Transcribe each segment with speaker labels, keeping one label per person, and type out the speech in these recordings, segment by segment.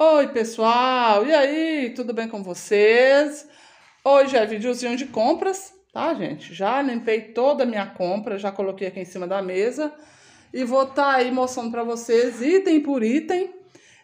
Speaker 1: Oi, pessoal! E aí, tudo bem com vocês? Hoje é videozinho de compras, tá, gente? Já limpei toda a minha compra, já coloquei aqui em cima da mesa e vou estar tá aí mostrando para vocês item por item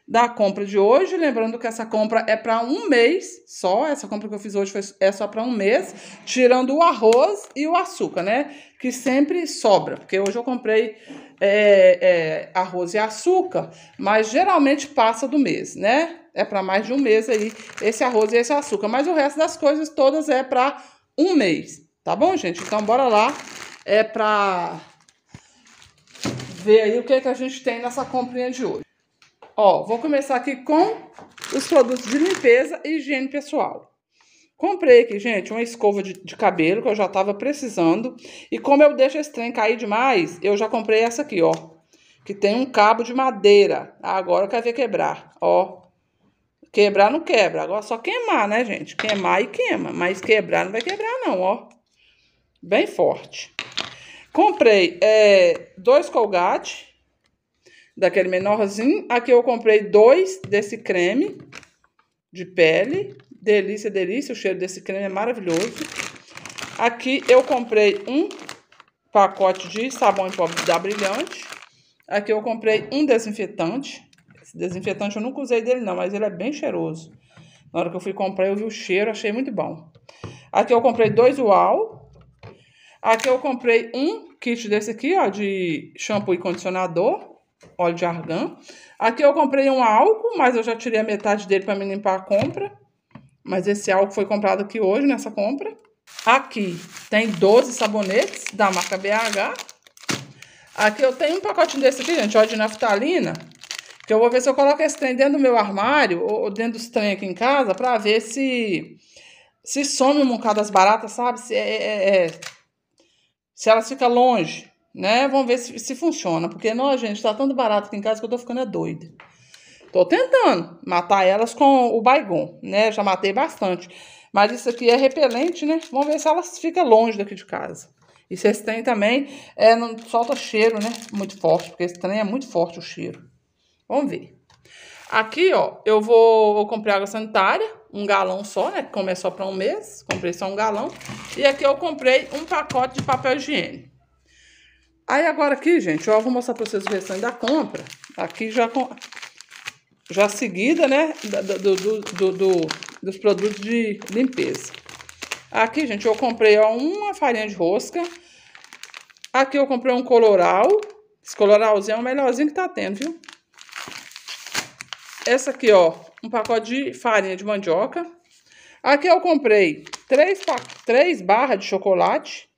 Speaker 1: da compra de hoje. Lembrando que essa compra é para um mês só. Essa compra que eu fiz hoje foi, é só para um mês, tirando o arroz e o açúcar, né? Que sempre sobra, porque hoje eu comprei é, é, arroz e açúcar, mas geralmente passa do mês, né? É para mais de um mês aí esse arroz e esse açúcar. Mas o resto das coisas todas é para um mês, tá bom, gente? Então, bora lá. É para ver aí o que, é que a gente tem nessa comprinha de hoje. Ó, vou começar aqui com os produtos de limpeza e higiene pessoal. Comprei aqui, gente, uma escova de, de cabelo que eu já tava precisando. E como eu deixo esse trem cair demais, eu já comprei essa aqui, ó. Que tem um cabo de madeira. Ah, agora eu quero ver quebrar, ó. Quebrar não quebra, agora é só queimar, né, gente? Queimar e queima, mas quebrar não vai quebrar não, ó. Bem forte. Comprei é, dois colgate daquele menorzinho. Aqui eu comprei dois desse creme de pele. Delícia, delícia. O cheiro desse creme é maravilhoso. Aqui eu comprei um pacote de sabão em pó da Brilhante. Aqui eu comprei um desinfetante. Esse desinfetante eu nunca usei dele não, mas ele é bem cheiroso. Na hora que eu fui comprar eu vi o cheiro, achei muito bom. Aqui eu comprei dois Uau. Aqui eu comprei um kit desse aqui, ó, de shampoo e condicionador óleo de argan. Aqui eu comprei um álcool, mas eu já tirei a metade dele para me limpar a compra. Mas esse álcool foi comprado aqui hoje, nessa compra. Aqui tem 12 sabonetes da marca BH. Aqui eu tenho um pacotinho desse aqui, gente, óleo de naftalina. Que eu vou ver se eu coloco esse trem dentro do meu armário ou dentro dos trem aqui em casa para ver se se some um bocado as baratas, sabe? Se, é, é, é, é se elas ficam longe né? Vamos ver se, se funciona, porque nós, gente, tá tanto barato aqui em casa que eu tô ficando é doida. Tô tentando matar elas com o baigon, né? Já matei bastante. Mas isso aqui é repelente, né? Vamos ver se elas ficam longe daqui de casa. E se esse trem também é, não solta cheiro, né? Muito forte, porque esse trem é muito forte o cheiro. Vamos ver. Aqui, ó, eu vou, vou comprar água sanitária, um galão só, né? Como é só para um mês, comprei só um galão. E aqui eu comprei um pacote de papel higiênico. Aí agora aqui, gente, ó, eu vou mostrar para vocês o restante da compra. Aqui já com... Já seguida, né, do, do, do, do dos produtos de limpeza. Aqui, gente, eu comprei ó, uma farinha de rosca. Aqui eu comprei um coloral. Esse coloralzinho é o melhorzinho que tá tendo, viu? Essa aqui, ó, um pacote de farinha de mandioca. Aqui eu comprei três, três barras de chocolate.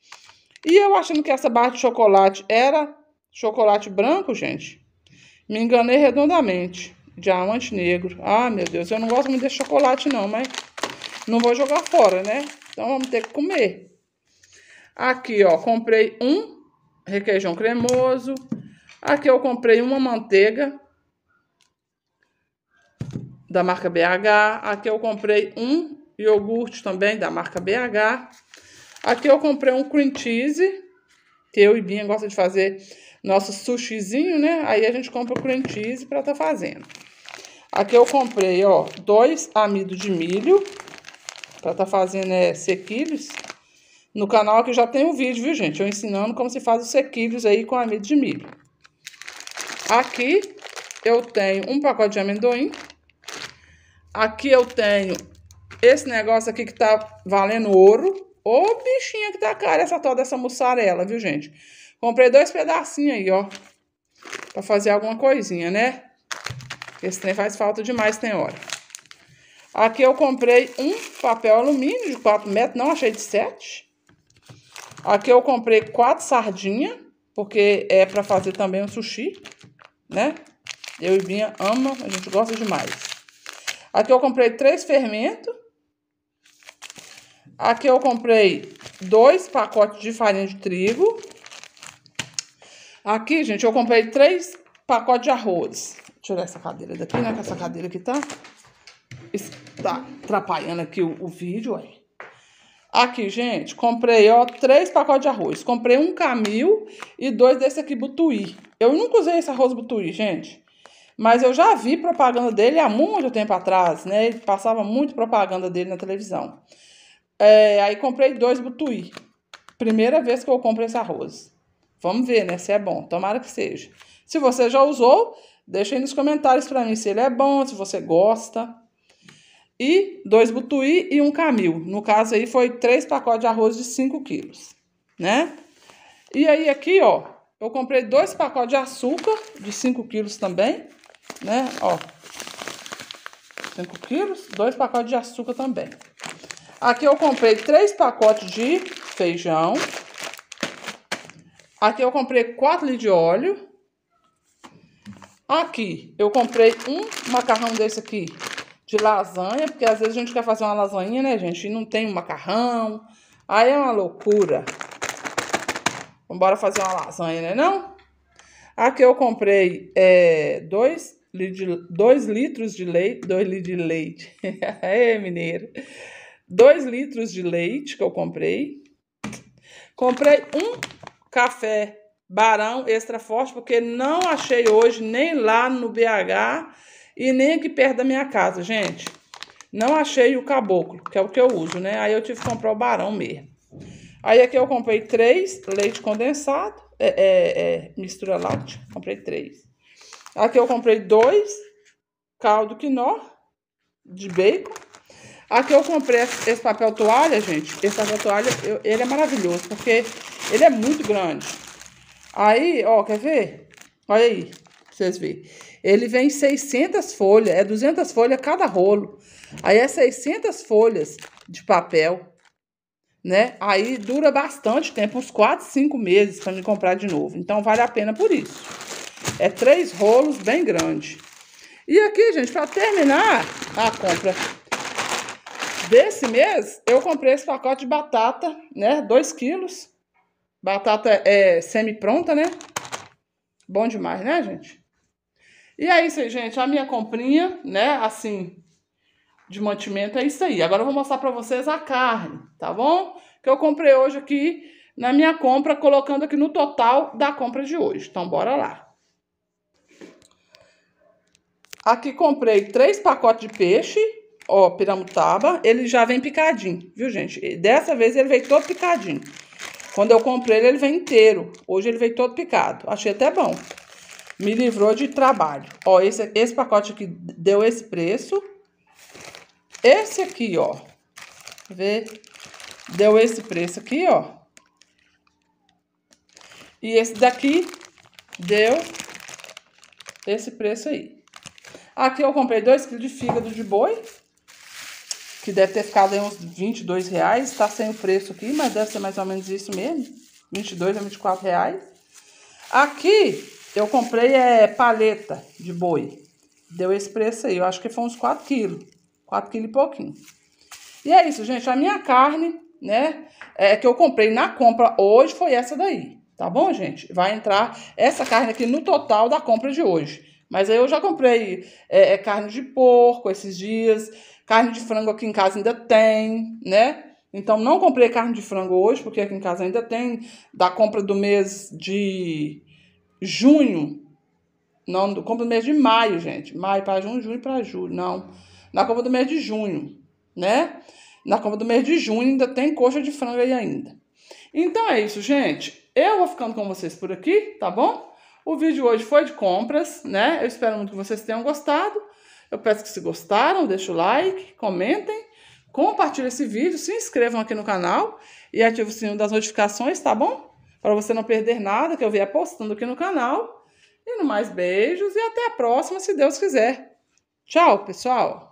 Speaker 1: E eu achando que essa barra de chocolate era chocolate branco, gente. Me enganei redondamente. Diamante negro. Ah, meu Deus, eu não gosto muito de chocolate não, mas não vou jogar fora, né? Então vamos ter que comer. Aqui, ó, comprei um requeijão cremoso. Aqui eu comprei uma manteiga da marca BH. Aqui eu comprei um iogurte também da marca BH. Aqui eu comprei um cream cheese, que eu e Binha gosta de fazer nosso sushizinho, né? Aí a gente compra o cream cheese pra tá fazendo. Aqui eu comprei, ó, dois amido de milho, pra tá fazendo é, sequilhos. No canal aqui já tem um vídeo, viu, gente? Eu ensinando como se faz os sequilhos aí com amido de milho. Aqui eu tenho um pacote de amendoim. Aqui eu tenho esse negócio aqui que tá valendo ouro, Ô, bichinha que tá cara essa tal dessa mussarela, viu, gente? Comprei dois pedacinhos aí, ó. Pra fazer alguma coisinha, né? Esse trem faz falta demais, tem hora. Aqui eu comprei um papel alumínio de 4 metros, não achei de 7. Aqui eu comprei quatro sardinhas, porque é pra fazer também um sushi, né? Eu e Binha ama, a gente gosta demais. Aqui eu comprei três fermentos. Aqui eu comprei dois pacotes de farinha de trigo. Aqui, gente, eu comprei três pacotes de arroz. Vou tirar essa cadeira daqui, né? Que essa cadeira aqui tá... Tá atrapalhando aqui o, o vídeo, aí. Aqui, gente, comprei, ó, três pacotes de arroz. Comprei um camil e dois desse aqui, butuí. Eu nunca usei esse arroz butuí, gente. Mas eu já vi propaganda dele há muito tempo atrás, né? Ele passava muito propaganda dele na televisão. É, aí comprei dois butuí. Primeira vez que eu compro esse arroz. Vamos ver, né? Se é bom. Tomara que seja. Se você já usou, deixa aí nos comentários para mim se ele é bom, se você gosta. E dois butuí e um camil. No caso aí foi três pacotes de arroz de 5 quilos, né? E aí aqui, ó, eu comprei dois pacotes de açúcar de 5 quilos também, né? Ó, 5 quilos, dois pacotes de açúcar também. Aqui eu comprei três pacotes de feijão. Aqui eu comprei quatro litros de óleo. Aqui eu comprei um macarrão desse aqui de lasanha, porque às vezes a gente quer fazer uma lasanha, né, gente? E não tem um macarrão. Aí é uma loucura. Vambora fazer uma lasanha, né não? Aqui eu comprei é, dois, litros de leite. 2 litros de leite. é, mineiro. 2 litros de leite que eu comprei. Comprei um café Barão Extra Forte, porque não achei hoje nem lá no BH e nem aqui perto da minha casa, gente. Não achei o caboclo, que é o que eu uso, né? Aí eu tive que comprar o Barão mesmo. Aí aqui eu comprei três leite condensado, é, é, é mistura láctea, comprei três. Aqui eu comprei dois caldo quinó de bacon. Aqui eu comprei esse papel toalha, gente. Esse papel toalha, eu, ele é maravilhoso, porque ele é muito grande. Aí, ó, quer ver? Olha aí, pra vocês verem. Ele vem 600 folhas, é 200 folhas cada rolo. Aí é 600 folhas de papel, né? Aí dura bastante tempo, uns 4, 5 meses para me comprar de novo. Então vale a pena por isso. É três rolos bem grande. E aqui, gente, para terminar a compra Desse mês, eu comprei esse pacote de batata, né? 2 quilos. Batata é, é semi-pronta, né? Bom demais, né, gente? E é isso aí, gente. A minha comprinha, né? Assim, de mantimento é isso aí. Agora eu vou mostrar pra vocês a carne, tá bom? Que eu comprei hoje aqui na minha compra, colocando aqui no total da compra de hoje. Então, bora lá. Aqui comprei três pacotes de peixe, ó, piramutaba, ele já vem picadinho, viu, gente? E dessa vez ele veio todo picadinho. Quando eu comprei ele, ele veio inteiro. Hoje ele veio todo picado. Achei até bom. Me livrou de trabalho. Ó, esse, esse pacote aqui deu esse preço. Esse aqui, ó. Vê? Deu esse preço aqui, ó. E esse daqui deu esse preço aí. Aqui eu comprei 2 quilos de fígado de boi que deve ter ficado em uns 22 reais, está sem o preço aqui, mas deve ser mais ou menos isso mesmo, 22 a 24 reais. Aqui eu comprei é, paleta de boi, deu esse preço aí, eu acho que foi uns 4 quilos, 4 quilos e pouquinho. E é isso, gente, a minha carne, né, é, que eu comprei na compra hoje foi essa daí, tá bom, gente? Vai entrar essa carne aqui no total da compra de hoje. Mas aí eu já comprei é, é carne de porco esses dias, Carne de frango aqui em casa ainda tem, né? Então não comprei carne de frango hoje, porque aqui em casa ainda tem. Da compra do mês de junho. Não, compra do mês de maio, gente. Maio para junho, junho para julho. Não. Na compra do mês de junho, né? Na compra do mês de junho ainda tem coxa de frango aí ainda. Então é isso, gente. Eu vou ficando com vocês por aqui, tá bom? O vídeo hoje foi de compras, né? Eu espero muito que vocês tenham gostado. Eu peço que se gostaram, deixem o like, comentem, compartilhem esse vídeo, se inscrevam aqui no canal e ativem o sininho das notificações, tá bom? Para você não perder nada que eu vier postando aqui no canal. E no mais, beijos e até a próxima, se Deus quiser. Tchau, pessoal!